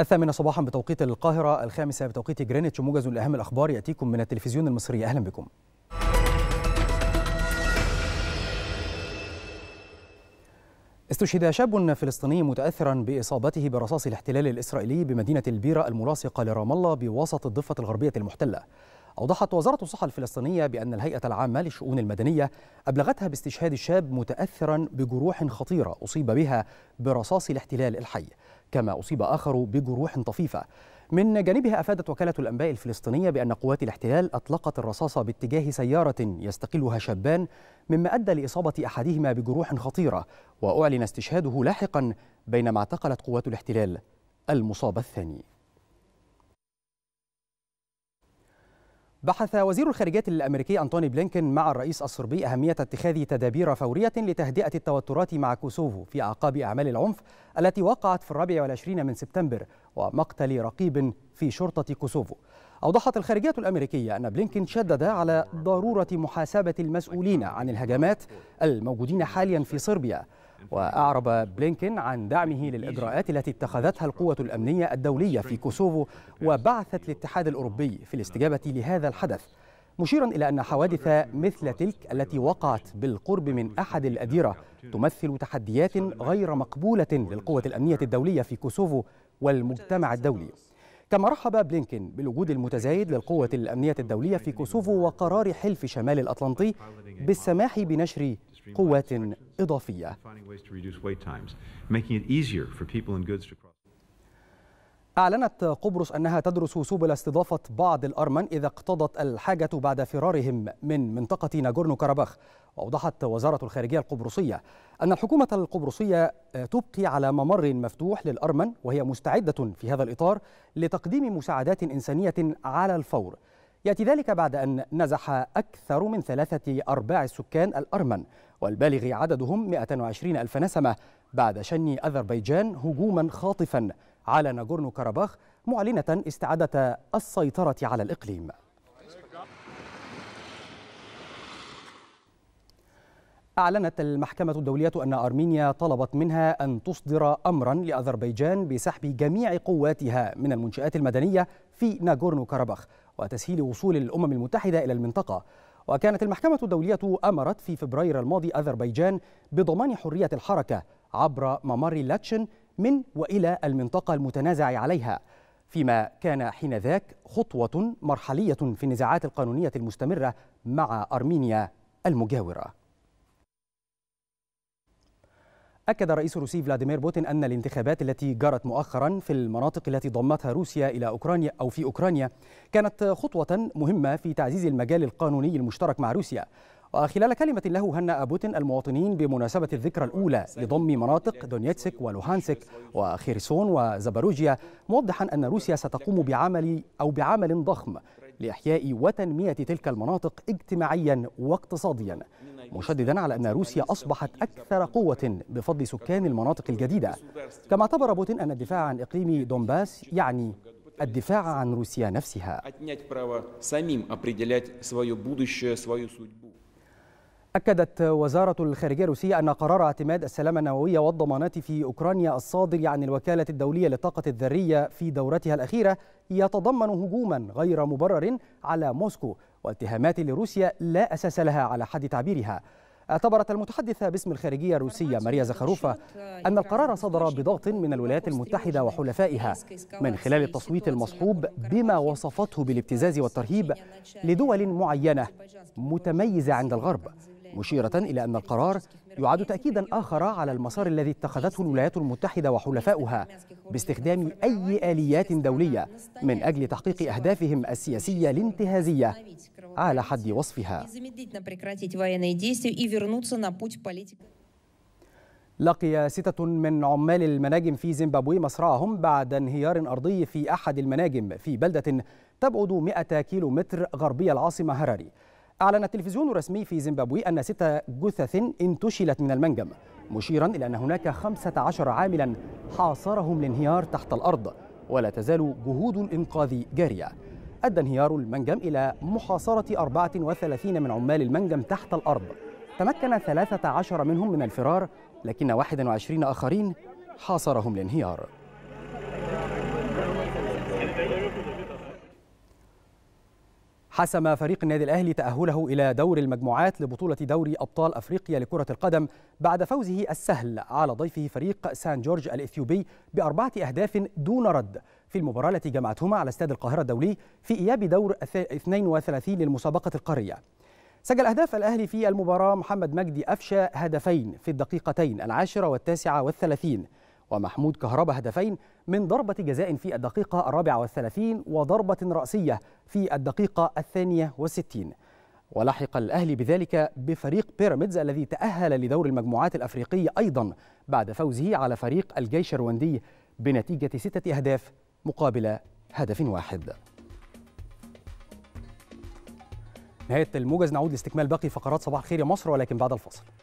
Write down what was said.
الثامنة صباحا بتوقيت القاهرة الخامسة بتوقيت جرينتش موجز لأهم الأخبار يأتيكم من التلفزيون المصري أهلا بكم استشهد شاب فلسطيني متأثرا بإصابته برصاص الاحتلال الإسرائيلي بمدينة البيرة الملاصقة لرام الله بوسط الضفة الغربية المحتلة أوضحت وزارة الصحة الفلسطينية بأن الهيئة العامة للشؤون المدنية أبلغتها باستشهاد الشاب متأثرا بجروح خطيرة أصيب بها برصاص الاحتلال الحي كما أصيب آخر بجروح طفيفة من جانبها أفادت وكالة الأنباء الفلسطينية بأن قوات الاحتلال أطلقت الرصاصة باتجاه سيارة يستقلها شابان مما أدى لإصابة أحدهما بجروح خطيرة وأعلن استشهاده لاحقا بينما اعتقلت قوات الاحتلال المصاب الثاني بحث وزير الخارجية الأمريكي أنتوني بلينكن مع الرئيس الصربي أهمية اتخاذ تدابير فورية لتهدئة التوترات مع كوسوفو في أعقاب أعمال العنف التي وقعت في الرابع والعشرين من سبتمبر ومقتل رقيب في شرطة كوسوفو أوضحت الخارجية الأمريكية أن بلينكن شدد على ضرورة محاسبة المسؤولين عن الهجمات الموجودين حاليا في صربيا وأعرب بلينكين عن دعمه للإجراءات التي اتخذتها القوة الأمنية الدولية في كوسوفو وبعثة الاتحاد الأوروبي في الاستجابة لهذا الحدث مشيرا إلى أن حوادث مثل تلك التي وقعت بالقرب من أحد الأديرة تمثل تحديات غير مقبولة للقوة الأمنية الدولية في كوسوفو والمجتمع الدولي كما رحب بلينكين بالوجود المتزايد للقوة الأمنية الدولية في كوسوفو وقرار حلف شمال الأطلنطي بالسماح بنشر قوات إضافية أعلنت قبرص أنها تدرس سبل استضافة بعض الأرمن إذا اقتضت الحاجة بعد فرارهم من منطقة ناجورنو كاراباخ وأوضحت وزارة الخارجية القبرصية أن الحكومة القبرصية تبقي على ممر مفتوح للأرمن وهي مستعدة في هذا الإطار لتقديم مساعدات إنسانية على الفور يأتي ذلك بعد أن نزح أكثر من ثلاثة أرباع السكان الأرمن والبالغ عددهم 120 ألف نسمة بعد شن أذربيجان هجوما خاطفا على ناغورنو كاراباخ معلنة استعادة السيطرة على الإقليم أعلنت المحكمة الدولية أن أرمينيا طلبت منها أن تصدر أمرا لأذربيجان بسحب جميع قواتها من المنشآت المدنية في ناغورنو كاراباخ وتسهيل وصول الأمم المتحدة إلى المنطقة وكانت المحكمة الدولية أمرت في فبراير الماضي أذربيجان بضمان حرية الحركة عبر ممر لاتشن من وإلى المنطقة المتنازع عليها فيما كان حينذاك خطوة مرحلية في النزاعات القانونية المستمرة مع أرمينيا المجاورة أكد الرئيس الروسي فلاديمير بوتين أن الانتخابات التي جرت مؤخرا في المناطق التي ضمتها روسيا إلى أوكرانيا أو في أوكرانيا كانت خطوة مهمة في تعزيز المجال القانوني المشترك مع روسيا وخلال كلمة له هنأ بوتين المواطنين بمناسبة الذكرى الأولى لضم مناطق دونيتسك ولوهانسك وخيرسون وزاباروجيا موضحا أن روسيا ستقوم بعمل أو بعمل ضخم لإحياء وتنمية تلك المناطق اجتماعيا واقتصاديا مشددا على أن روسيا أصبحت أكثر قوة بفضل سكان المناطق الجديدة كما اعتبر بوتين أن الدفاع عن إقليم دونباس يعني الدفاع عن روسيا نفسها أكدت وزارة الخارجية الروسية أن قرار اعتماد السلام النووي والضمانات في أوكرانيا الصادر عن الوكالة الدولية للطاقة الذرية في دورتها الأخيرة يتضمن هجوما غير مبرر على موسكو واتهامات لروسيا لا أساس لها على حد تعبيرها اعتبرت المتحدثة باسم الخارجية الروسية ماريا زخروفا أن القرار صدر بضغط من الولايات المتحدة وحلفائها من خلال التصويت المصحوب بما وصفته بالابتزاز والترهيب لدول معينة متميزة عند الغرب مشيرة إلى أن القرار يعد تأكيدا آخر على المسار الذي اتخذته الولايات المتحدة وحلفاؤها باستخدام أي آليات دولية من أجل تحقيق أهدافهم السياسية الانتهازية على حد وصفها لقي ستة من عمال المناجم في زيمبابوي مصرعهم بعد انهيار أرضي في أحد المناجم في بلدة تبعد 100 كيلومتر غربي العاصمة هراري أعلن التلفزيون الرسمي في زيمبابوي أن ست جثث انتشلت من المنجم مشيرا إلى أن هناك 15 عاملا حاصرهم الانهيار تحت الأرض ولا تزال جهود الإنقاذ جارية أدى انهيار المنجم إلى محاصرة 34 من عمال المنجم تحت الأرض تمكن 13 منهم من الفرار لكن 21 آخرين حاصرهم الانهيار حسم فريق النادي الأهلي تأهله إلى دور المجموعات لبطولة دوري أبطال أفريقيا لكرة القدم بعد فوزه السهل على ضيفه فريق سان جورج الإثيوبي بأربعة أهداف دون رد في المباراة التي جمعتهما على استاد القاهرة الدولي في إياب دور 32 للمسابقة القارية سجل أهداف الأهلي في المباراة محمد مجدي أفشى هدفين في الدقيقتين العاشرة والتاسعة والثلاثين ومحمود كهربا هدفين من ضربة جزاء في الدقيقة الرابعة والثلاثين وضربة رأسية في الدقيقة الثانية والستين ولحق الأهلي بذلك بفريق بيراميدز الذي تأهل لدور المجموعات الأفريقية أيضا بعد فوزه على فريق الجيش الرواندي بنتيجة ستة أهداف مقابل هدف واحد نهاية الموجز نعود لاستكمال باقي فقرات صباح الخير يا مصر ولكن بعد الفاصل